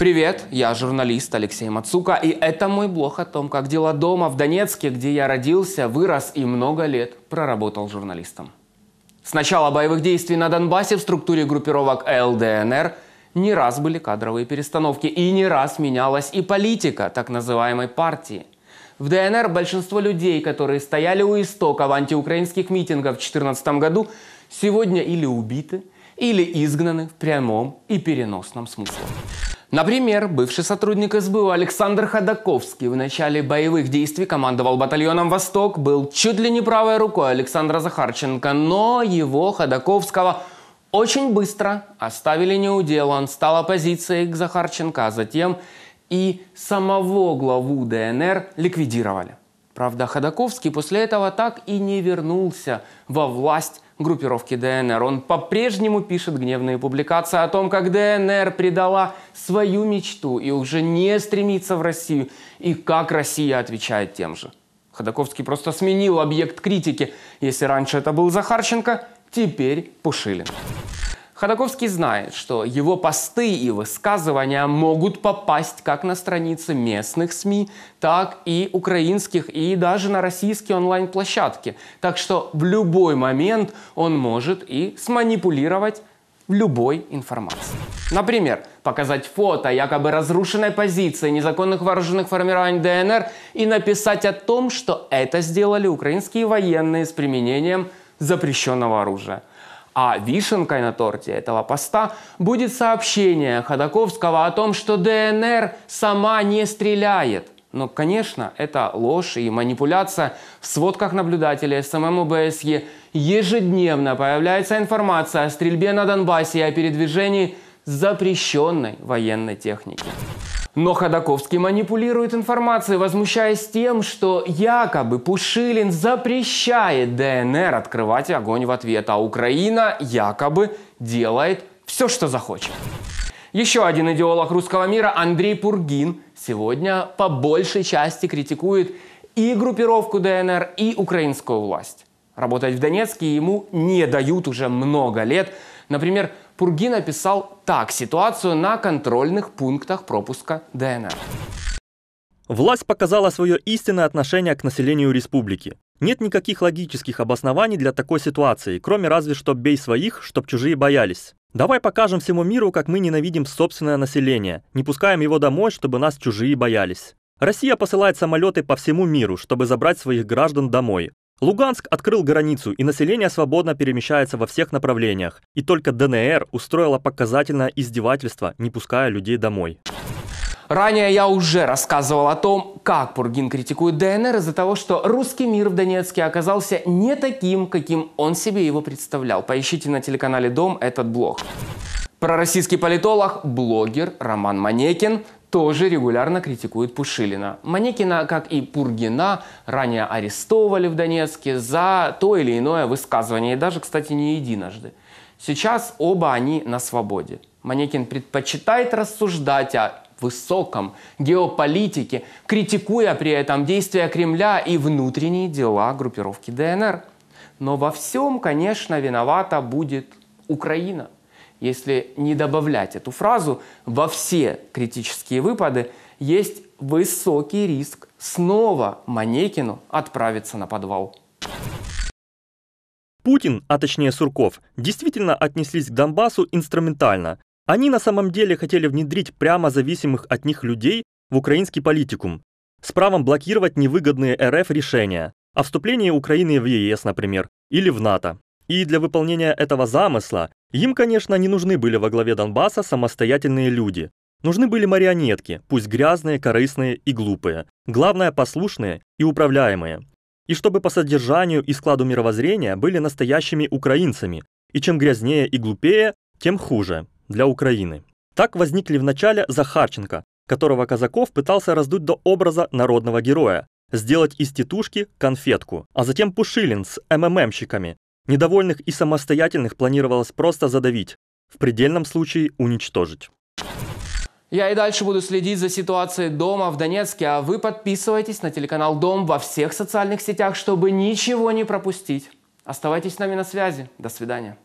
Привет, я журналист Алексей Мацука, и это мой блог о том, как дела дома в Донецке, где я родился, вырос и много лет проработал журналистом. С начала боевых действий на Донбассе в структуре группировок ЛДНР не раз были кадровые перестановки, и не раз менялась и политика так называемой партии. В ДНР большинство людей, которые стояли у истоков антиукраинских митингов в 2014 году, сегодня или убиты, или изгнаны в прямом и переносном смысле. Например, бывший сотрудник СБУ Александр Ходаковский в начале боевых действий командовал батальоном «Восток», был чуть ли не правой рукой Александра Захарченко, но его Ходаковского очень быстро оставили неудел, он стал оппозицией к Захарченко, а затем и самого главу ДНР ликвидировали. Правда, Ходаковский после этого так и не вернулся во власть группировки ДНР. Он по-прежнему пишет гневные публикации о том, как ДНР предала свою мечту и уже не стремится в Россию, и как Россия отвечает тем же. Ходаковский просто сменил объект критики. Если раньше это был Захарченко, теперь Пушилин. Ходаковский знает, что его посты и высказывания могут попасть как на страницы местных СМИ, так и украинских, и даже на российские онлайн-площадки. Так что в любой момент он может и сманипулировать любой информацией. Например, показать фото якобы разрушенной позиции незаконных вооруженных формирований ДНР и написать о том, что это сделали украинские военные с применением запрещенного оружия. А вишенкой на торте этого поста будет сообщение Ходаковского о том, что ДНР сама не стреляет. Но, конечно, это ложь и манипуляция. В сводках наблюдателей СММ ОБСЕ ежедневно появляется информация о стрельбе на Донбассе и о передвижении запрещенной военной техники. Но Ходаковский манипулирует информацией, возмущаясь тем, что якобы Пушилин запрещает ДНР открывать огонь в ответ, а Украина якобы делает все, что захочет. Еще один идеолог русского мира Андрей Пургин сегодня по большей части критикует и группировку ДНР, и украинскую власть. Работать в Донецке ему не дают уже много лет – Например, Пургин описал так ситуацию на контрольных пунктах пропуска ДНР. Власть показала свое истинное отношение к населению республики. Нет никаких логических обоснований для такой ситуации, кроме разве что бей своих, чтоб чужие боялись. Давай покажем всему миру, как мы ненавидим собственное население, не пускаем его домой, чтобы нас чужие боялись. Россия посылает самолеты по всему миру, чтобы забрать своих граждан домой. Луганск открыл границу, и население свободно перемещается во всех направлениях. И только ДНР устроила показательное издевательство, не пуская людей домой. Ранее я уже рассказывал о том, как Пургин критикует ДНР из-за того, что русский мир в Донецке оказался не таким, каким он себе его представлял. Поищите на телеканале «Дом» этот блог. Пророссийский политолог, блогер Роман Манекин тоже регулярно критикует Пушилина. Манекина, как и Пургина, ранее арестовывали в Донецке за то или иное высказывание, и даже, кстати, не единожды. Сейчас оба они на свободе. Манекин предпочитает рассуждать о высоком геополитике, критикуя при этом действия Кремля и внутренние дела группировки ДНР. Но во всем, конечно, виновата будет Украина – если не добавлять эту фразу во все критические выпады, есть высокий риск снова Манекину отправиться на подвал. Путин, а точнее Сурков, действительно отнеслись к Донбассу инструментально. Они на самом деле хотели внедрить прямо зависимых от них людей в украинский политикум, с правом блокировать невыгодные РФ решения о а вступлении Украины в ЕС, например, или в НАТО. И для выполнения этого замысла им, конечно, не нужны были во главе Донбасса самостоятельные люди. Нужны были марионетки, пусть грязные, корыстные и глупые. Главное, послушные и управляемые. И чтобы по содержанию и складу мировоззрения были настоящими украинцами. И чем грязнее и глупее, тем хуже для Украины. Так возникли в начале Захарченко, которого Казаков пытался раздуть до образа народного героя, сделать из тетушки конфетку, а затем Пушилин с МММщиками, Недовольных и самостоятельных планировалось просто задавить, в предельном случае уничтожить. Я и дальше буду следить за ситуацией дома в Донецке, а вы подписывайтесь на телеканал Дом во всех социальных сетях, чтобы ничего не пропустить. Оставайтесь с нами на связи. До свидания.